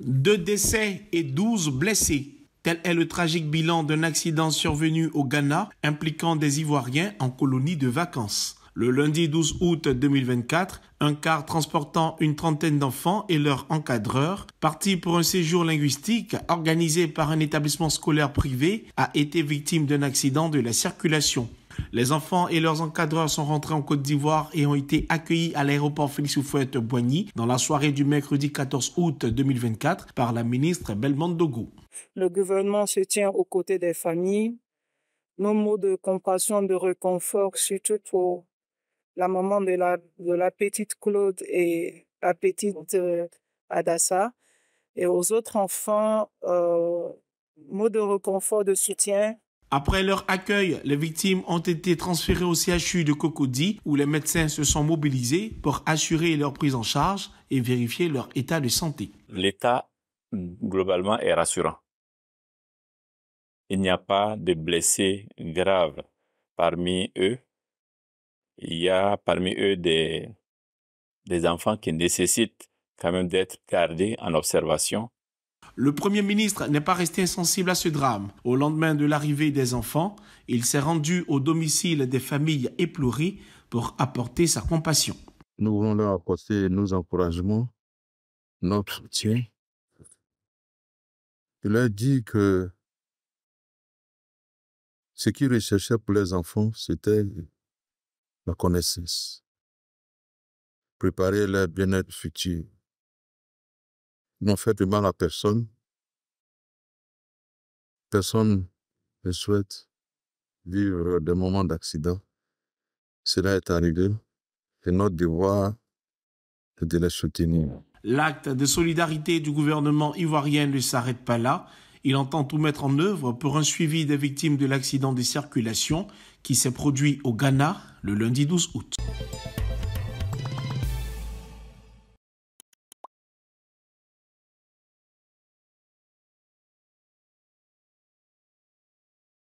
Deux décès et douze blessés. Tel est le tragique bilan d'un accident survenu au Ghana impliquant des Ivoiriens en colonie de vacances. Le lundi 12 août 2024, un car transportant une trentaine d'enfants et leur encadreurs, parti pour un séjour linguistique organisé par un établissement scolaire privé, a été victime d'un accident de la circulation. Les enfants et leurs encadreurs sont rentrés en Côte d'Ivoire et ont été accueillis à l'aéroport Félix Houphouët-Boigny dans la soirée du mercredi 14 août 2024 par la ministre Belmande Dogo. Le gouvernement se tient aux côtés des familles. Nos mots de compassion, de réconfort, surtout pour la maman de la, petite Claude et la petite euh, Adassa, et aux autres enfants, euh, mots de réconfort, de soutien après leur accueil, les victimes ont été transférées au CHU de Cocody où les médecins se sont mobilisés pour assurer leur prise en charge et vérifier leur état de santé. L'état globalement est rassurant. Il n'y a pas de blessés graves parmi eux. Il y a parmi eux des, des enfants qui nécessitent quand même d'être gardés en observation le Premier ministre n'est pas resté insensible à ce drame. Au lendemain de l'arrivée des enfants, il s'est rendu au domicile des familles éplorées pour apporter sa compassion. Nous voulons leur apporter nos encouragements, notre soutien. Il a dit que ce qu'il recherchait pour les enfants, c'était la connaissance, préparer leur bien-être futur n'ont fait du mal à personne. Personne ne souhaite vivre des moments d'accident. Cela est arrivé et notre devoir est de les soutenir. L'acte de solidarité du gouvernement ivoirien ne s'arrête pas là. Il entend tout mettre en œuvre pour un suivi des victimes de l'accident de circulation qui s'est produit au Ghana le lundi 12 août.